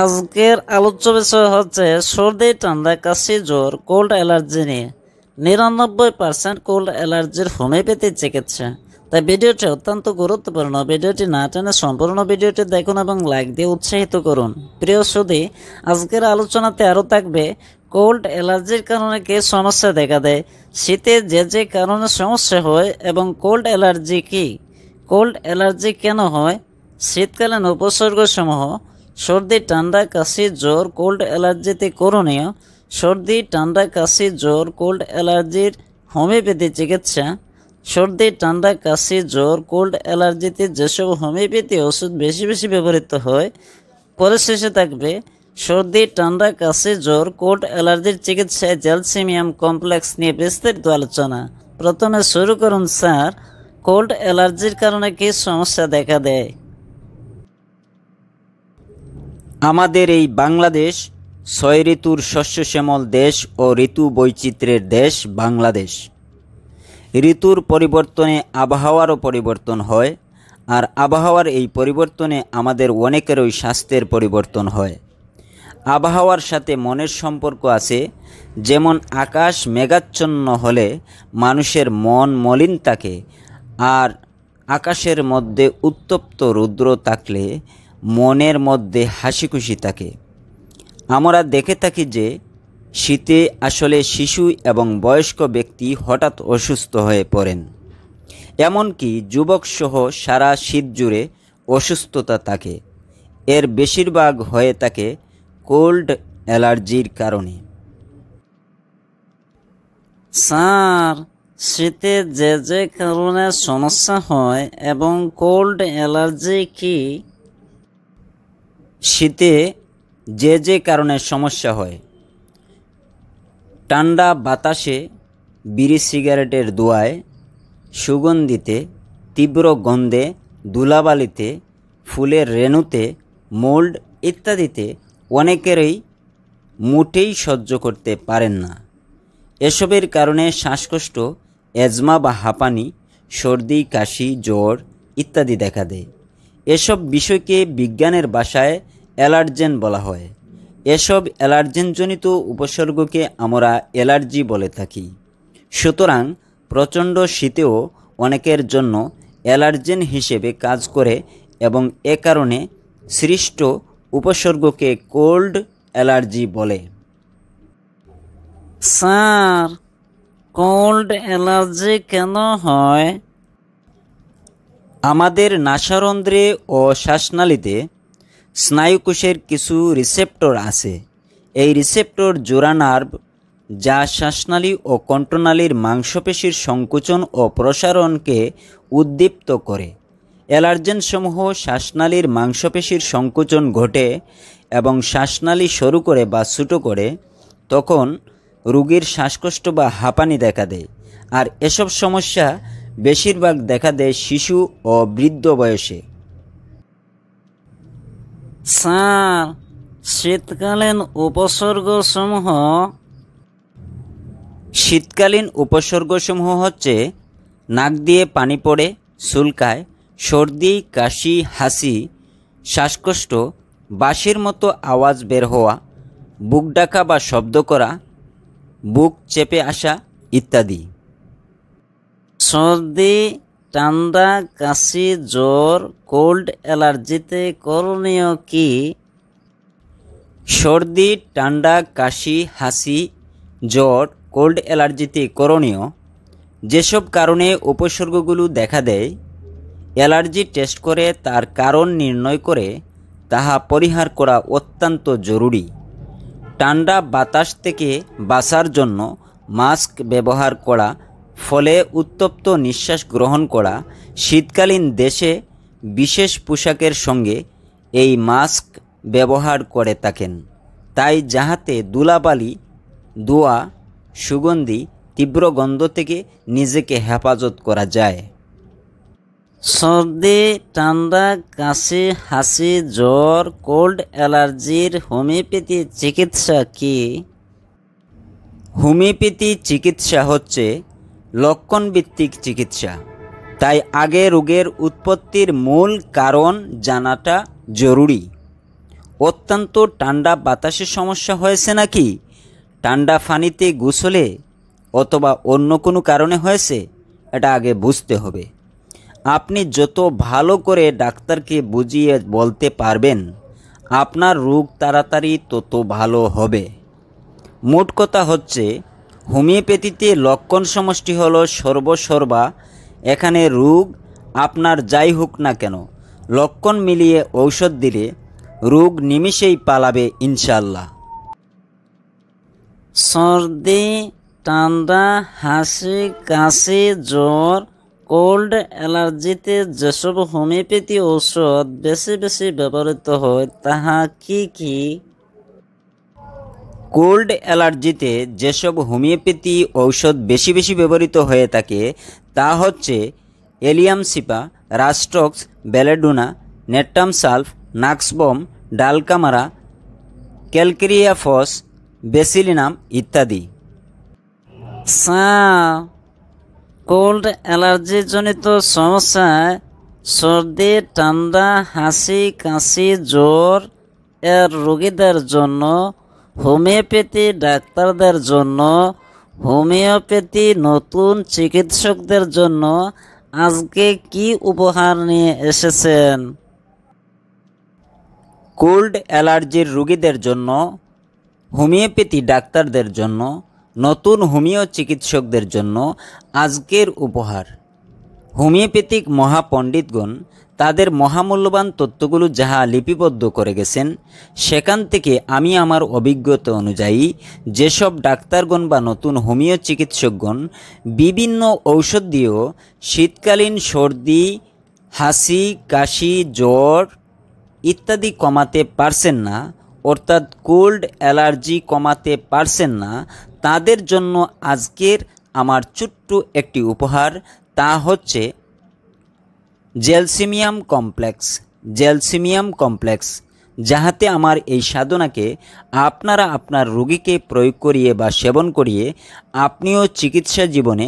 আজকের আলোচ্য বিষয় হচ্ছে সর্দি ঠান্ডা কাশি জ্বর কোল্ড অ্যালার্জি নিয়ে নিরানব্বই পার্সেন্ট কোল্ড অ্যালার্জির হোমিওপ্যাথি চিকিৎসা তাই ভিডিওটি অত্যন্ত গুরুত্বপূর্ণ ভিডিওটি না টেনে সম্পূর্ণ ভিডিওটি দেখুন এবং লাইক দিয়ে উৎসাহিত করুন প্রিয় সুদি আজকের আলোচনাতে আরও থাকবে কোল্ড অ্যালার্জির কারণে কে সমস্যা দেখা দেয় শীতে যে যে কারণে সমস্যা হয় এবং কোল্ড অ্যালার্জি কি কোল্ড অ্যালার্জি কেন হয় শীতকালীন উপসর্গসমূহ সর্দি ঠান্ডা কাশি জ্বর কোল্ড অ্যালার্জিতে করণীয় সর্দি ঠান্ডা কাশি জ্বর কোল্ড অ্যালার্জির হোমিওপ্যাথি চিকিৎসা সর্দি ঠান্ডা কাশি জ্বর কোল্ড অ্যালার্জিতে যেসব হোমিওপ্যাথি ওষুধ বেশি বেশি ব্যবহৃত হয় পরে শেষে থাকবে সর্দি ঠান্ডা কাশি জ্বর কোল্ড অ্যালার্জির চিকিৎসায় জ্যালসিমিয়াম কমপ্লেক্স নিয়ে বিস্তারিত আলোচনা প্রথমে শুরু করুন স্যার কোল্ড অ্যালার্জির কারণে কি সমস্যা দেখা দেয় আমাদের এই বাংলাদেশ ছয় ঋতুর শস্যশ্যামল দেশ ও ঋতু বৈচিত্র্যের দেশ বাংলাদেশ ঋতুর পরিবর্তনে আবহাওয়ারও পরিবর্তন হয় আর আবহাওয়ার এই পরিবর্তনে আমাদের অনেকেরই স্বাস্থ্যের পরিবর্তন হয় আবহাওয়ার সাথে মনের সম্পর্ক আছে যেমন আকাশ মেঘাচ্ছন্ন হলে মানুষের মন মলিন থাকে আর আকাশের মধ্যে উত্তপ্ত রুদ্র থাকলে মনের মধ্যে হাসি খুশি থাকে আমরা দেখে থাকি যে শীতে আসলে শিশু এবং বয়স্ক ব্যক্তি হঠাৎ অসুস্থ হয়ে পড়েন এমনকি যুবকসহ সারা শীত জুড়ে অসুস্থতা থাকে এর বেশিরভাগ হয়ে থাকে কোল্ড অ্যালার্জির কারণে স্যার শীতে যে যে কারণে সমস্যা হয় এবং কোল্ড অ্যালার্জি কি শীতে যে যে কারণে সমস্যা হয় ঠান্ডা বাতাসে বিড়ি সিগারেটের দোয়ায় সুগন্ধিতে তীব্র গন্ধে দুলাবালিতে ফুলের রেণুতে মোল্ড ইত্যাদিতে অনেকেরই মোটেই সহ্য করতে পারেন না এসবের কারণে শ্বাসকষ্ট এজমা বা হাঁপানি সর্দি কাশি জ্বর ইত্যাদি দেখা দেয় এসব বিষয়কে বিজ্ঞানের বাসায় অ্যালার্জেন বলা হয় এসব অ্যালার্জেনজনিত উপসর্গকে আমরা অ্যালার্জি বলে থাকি সুতরাং প্রচণ্ড শীতেও অনেকের জন্য অ্যালার্জেন হিসেবে কাজ করে এবং এ কারণে সৃষ্ট উপসর্গকে কোল্ড অ্যালার্জি বলে স্যার কোল্ড অ্যালার্জি কেন হয় আমাদের নাসারন্ধ্রে ও শ্বাসনালীতে স্নায়ুকোষের কিছু রিসেপ্টর আছে এই রিসেপ্টর জোড়া নার্ভ যা শ্বাসনালী ও কণ্ঠনালীর মাংসপেশীর সংকোচন ও প্রসারণকে উদ্দীপ্ত করে অ্যালার্জেনসমূহ শ্বাসনালীর মাংসপেশির সংকোচন ঘটে এবং শ্বাসনালী সরু করে বা ছুটো করে তখন রুগীর শ্বাসকষ্ট বা হাঁপানি দেখা দেয় আর এসব সমস্যা বেশিরভাগ দেখা দেয় শিশু ও বৃদ্ধ বয়সে স্যার শীতকালীন উপসর্গসমূহ শীতকালীন উপসর্গসমূহ হচ্ছে নাক দিয়ে পানি পড়ে শুল্কায় সর্দি কাশি হাসি শ্বাসকষ্ট বাঁশির মতো আওয়াজ বের হওয়া বুক ডাকা বা শব্দ করা বুক চেপে আসা ইত্যাদি সর্দি ঠান্ডা কাশি জ্বর কোল্ড অ্যালার্জিতে করণীয় কি সর্দি ঠান্ডা কাশি হাসি জ্বর কোল্ড অ্যালার্জিতে করণীয় যেসব কারণে উপসর্গগুলো দেখা দেয় অ্যালার্জি টেস্ট করে তার কারণ নির্ণয় করে তাহা পরিহার করা অত্যন্ত জরুরি ঠান্ডা বাতাস থেকে বাঁচার জন্য মাস্ক ব্যবহার করা ফলে উত্তপ্ত নিঃশ্বাস গ্রহণ করা শীতকালীন দেশে বিশেষ পোশাকের সঙ্গে এই মাস্ক ব্যবহার করে থাকেন তাই যাহাতে দুলাবালি দোয়া সুগন্ধি তীব্র গন্ধ থেকে নিজেকে হেফাজত করা যায় সর্দি ঠান্ডা কাশি হাসি জ্বর কোল্ড অ্যালার্জির হোমিওপ্যাথি চিকিৎসা কি হোমিওপ্যাথি চিকিৎসা হচ্ছে লক্ষণভিত্তিক চিকিৎসা তাই আগে রোগের উৎপত্তির মূল কারণ জানাটা জরুরি অত্যন্ত ঠান্ডা বাতাসের সমস্যা হয়েছে নাকি ঠান্ডা ফানিতে গুসলে অথবা অন্য কোনো কারণে হয়েছে এটা আগে বুঝতে হবে আপনি যত ভালো করে ডাক্তারকে বুঝিয়ে বলতে পারবেন আপনার রোগ তাড়াতাড়ি তত ভালো হবে মোট কথা হচ্ছে হোমিওপ্যাথিতে লক্ষণ সমষ্টি হল সর্বসর্বা এখানে রোগ আপনার যাই হোক না কেন লক্ষণ মিলিয়ে ঔষধ দিলে রোগ নিমিষেই পালাবে ইনশাল্লাহ সর্দি ঠান্ডা হাসি কাশি জ্বর কোল্ড অ্যালার্জিতে যেসব হোমিওপ্যাথি ঔষধ বেশি বেশি ব্যবহৃত হয় তাহা কি কি কোল্ড অ্যালার্জিতে যেসব হোমিওপ্যাথি ঔষধ বেশি বেশি ব্যবহৃত হয়ে থাকে তা হচ্ছে allium cepa rhus tox belladonna natrum sulph nux vomica dulcamara calcarea phos bacillinum ইত্যাদি সা কোল্ড অ্যালার্জিজনিত সমস্যায় সর্দি ঠান্ডা হাসি কাশি জ্বর এর রোগীদের জন্য হোমিওপ্যাথি ডাক্তারদের জন্য হোমিওপ্যাথি নতুন চিকিৎসকদের জন্য আজকে কি উপহার নিয়ে এসেছেন কোল্ড অ্যালার্জির রোগীদের জন্য হোমিওপ্যাথি ডাক্তারদের জন্য নতুন হোমিও চিকিৎসকদের জন্য আজকের উপহার হোমিওপ্যাথিক মহাপণ্ডিতগণ তাদের মহামূল্যবান তত্ত্বগুলো যাহা লিপিবদ্ধ করে গেছেন সেখান থেকে আমি আমার অভিজ্ঞতা অনুযায়ী যেসব ডাক্তারগণ বা নতুন হোমিও চিকিৎসকগণ বিভিন্ন ঔষধ দিয়েও শীতকালীন সর্দি হাসি কাশি জ্বর ইত্যাদি কমাতে পারছেন না অর্থাৎ কোল্ড অ্যালার্জি কমাতে পারছেন না তাদের জন্য আজকের আমার ছোট্ট একটি উপহার তা হচ্ছে জেলসিমিয়াম কমপ্লেক্স জেলসিমিয়াম কমপ্লেক্স যাহাতে আমার এই সাধনাকে আপনারা আপনার রোগীকে প্রয়োগ করিয়ে বা সেবন করিয়ে আপনিও চিকিৎসা জীবনে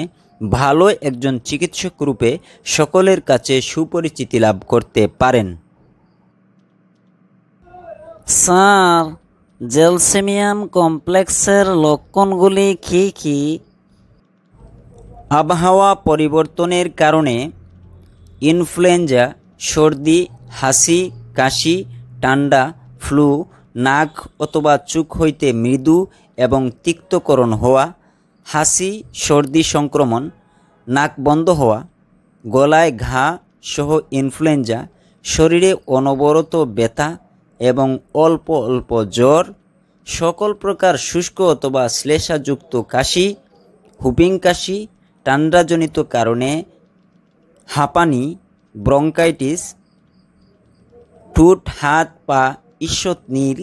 ভালো একজন চিকিৎসক রূপে সকলের কাছে সুপরিচিতি লাভ করতে পারেন স্যার জেলসিমিয়াম কমপ্লেক্সের লক্ষণগুলি কী কী আবহাওয়া পরিবর্তনের কারণে ইনফ্লুয়েঞ্জা সর্দি হাসি কাশি ঠান্ডা ফ্লু নাক অথবা চুক হইতে মৃদু এবং তিক্তকরণ হওয়া হাসি সর্দি সংক্রমণ নাক বন্ধ হওয়া গলায় ঘা সহ ইনফ্লুয়েঞ্জা শরীরে অনবরত ব্যথা এবং অল্প অল্প জ্বর সকল প্রকার শুষ্ক অথবা শ্লেষাযুক্ত কাশি হুপিং কাশি ঠান্ডাজনিত কারণে হাঁপানি ব্রঙ্কাইটিস ঠোঁট হাত পা ঈষৎ নীল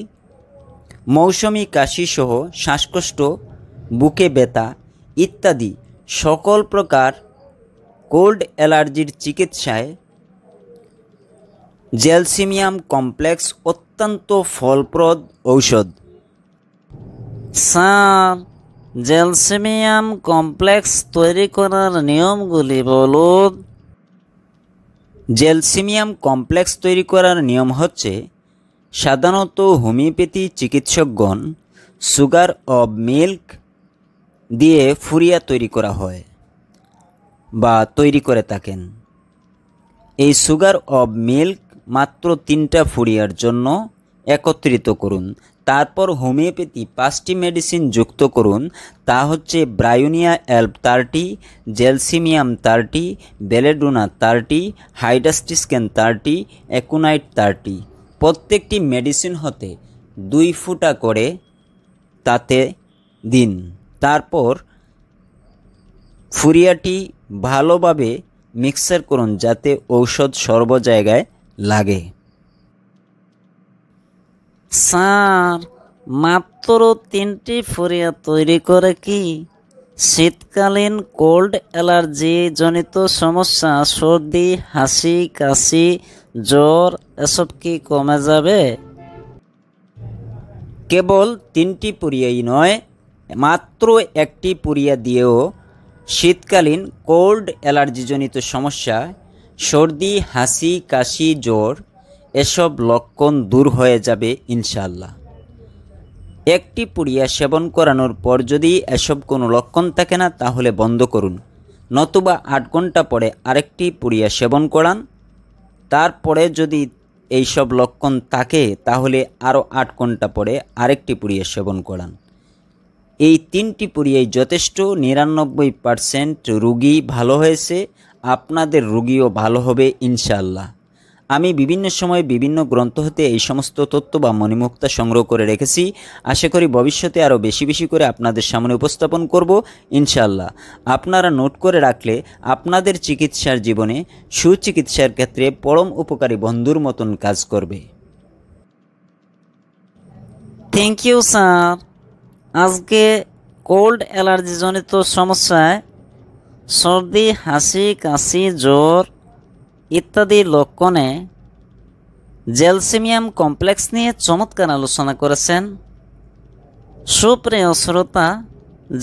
মৌসুমি কাশিসহ শ্বাসকষ্ট বুকে ব্যথা ইত্যাদি সকল প্রকার কোল্ড অ্যালার্জির চিকিৎসায় জেলসিমিয়াম কমপ্লেক্স অত্যন্ত ফলপ্রদ ঔষধ সাঁ জেলসিমিয়াম কমপ্লেক্স তৈরি করার নিয়মগুলি বলুন জেলসিমিয়াম কমপ্লেক্স তৈরি করার নিয়ম হচ্ছে সাধারণত হোমিওপ্যাথি চিকিৎসকগণ সুগার অব মিল্ক দিয়ে ফুরিয়া তৈরি করা হয় বা তৈরি করে থাকেন এই সুগার অব মিল্ক মাত্র তিনটা ফুরিয়ার জন্য একত্রিত করুন তারপর হোমিওপ্যাথি পাঁচটি মেডিসিন যুক্ত করুন তা হচ্ছে ব্রায়োনিয়া অ্যাল্প তারটি জেলসিমিয়াম তারটি বেলেডোনা তারটি হাইডাস্টিসকেন তারটি অ্যাকুনাইট তারটি প্রত্যেকটি মেডিসিন হতে দুই ফুটা করে তাতে দিন তারপর ফুরিয়াটি ভালোভাবে মিক্সার করুন যাতে ঔষধ সর্ব জায়গায় লাগে স্যার মাত্র তিনটি ফুরিয়া তৈরি করে কি শীতকালীন কোল্ড অ্যালার্জি জনিত সমস্যা সর্দি হাসি কাশি জ্বর এসব কি কমে যাবে কেবল তিনটি পুরিয়াই নয় মাত্র একটি পুরিয়া দিয়েও শীতকালীন কোল্ড অ্যালার্জিজনিত সমস্যা সর্দি হাসি কাশি জ্বর এসব লক্ষণ দূর হয়ে যাবে ইনশাল্লাহ একটি পুড়িয়া সেবন করানোর পর যদি এসব কোনো লক্ষণ থাকে না তাহলে বন্ধ করুন নতুবা আট ঘন্টা পরে আরেকটি পুড়িয়া সেবন করান তারপরে যদি এইসব লক্ষণ থাকে তাহলে আরও আট ঘন্টা পরে আরেকটি পুড়িয়া সেবন করান এই তিনটি পুড়িয়াই যথেষ্ট নিরানব্বই পারসেন্ট রুগী ভালো হয়েছে আপনাদের রুগীও ভালো হবে ইনশাল্লাহ আমি বিভিন্ন সময়ে বিভিন্ন গ্রন্থ হতে এই সমস্ত তথ্য বা মণিমুক্তা সংগ্রহ করে রেখেছি আশা করি ভবিষ্যতে আরও বেশি বেশি করে আপনাদের সামনে উপস্থাপন করব ইনশাল্লাহ আপনারা নোট করে রাখলে আপনাদের চিকিৎসার জীবনে সুচিকিৎসার ক্ষেত্রে পরম উপকারী বন্ধুর মতন কাজ করবে থ্যাংক ইউ স্যার আজকে কোল্ড অ্যালার্জিজনিত সমস্যায় সর্দি হাসি কাশি জ্বর ইত্যাদি লক্ষণে জেলসিমিয়াম কমপ্লেক্স নিয়ে চমৎকার আলোচনা করেছেন সুপ্রিয় শ্রোতা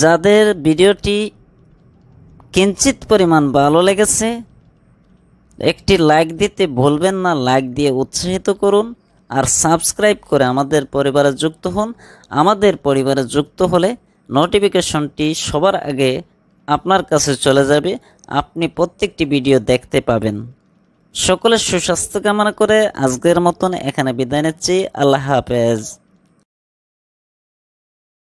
যাদের ভিডিওটি কিঞ্চিত পরিমাণ ভালো লেগেছে একটি লাইক দিতে ভুলবেন না লাইক দিয়ে উৎসাহিত করুন আর সাবস্ক্রাইব করে আমাদের পরিবারে যুক্ত হন আমাদের পরিবারে যুক্ত হলে নোটিফিকেশনটি সবার আগে আপনার কাছে চলে যাবে আপনি প্রত্যেকটি ভিডিও দেখতে পাবেন সকলের সুস্বাস্থ্য কামনা করে আজকের মতন এখানে বিদায় নিচ্ছি আল্লাহ হাফেজ